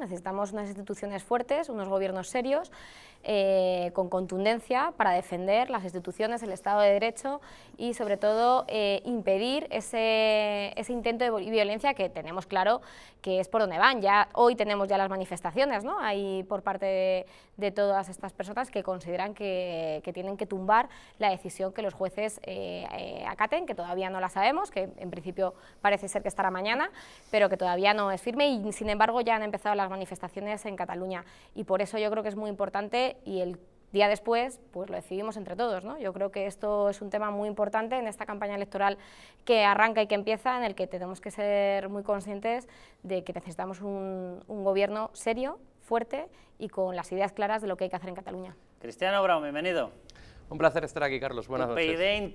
Necesitamos unas instituciones fuertes, unos gobiernos serios, eh, con contundencia para defender las instituciones, el Estado de Derecho y sobre todo eh, impedir ese, intento de violencia que tenemos claro que es por donde van. Ya hoy tenemos ya las manifestaciones, ¿no? Hay por parte de, todas estas personas que consideran que, tienen que tumbar la decisión que los jueces eh, acaten, que todavía no la sabemos, que en principio parece ser que estará mañana, pero que todavía no es firme y sin embargo ya han empezado las las manifestaciones en Cataluña. Y por eso yo creo que es muy importante y el día después, pues lo decidimos entre todos. ¿no? Yo creo que esto es un tema muy importante en esta campaña electoral que arranca y que empieza, en el que tenemos que ser muy conscientes de que necesitamos un, gobierno serio, fuerte y con las ideas claras de lo que hay que hacer en Cataluña. Cristiano Brown, bienvenido. Un placer estar aquí, Carlos. Buenas noches.